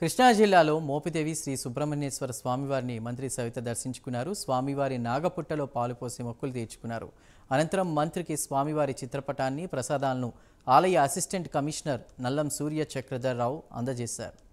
కృష్ణా జిల్లాలో మోపిదేవి శ్రీ సుబ్రహ్మణ్యేశ్వర స్వామివారిని మంత్రి సవిత దర్శించుకున్నారు స్వామివారి నాగపుట్టలో పాలుపోసి మొక్కులు తీర్చుకున్నారు అనంతరం మంత్రికి స్వామివారి చిత్రపటాన్ని ప్రసాదాలను ఆలయ అసిస్టెంట్ కమిషనర్ నల్లం సూర్య రావు అందజేశారు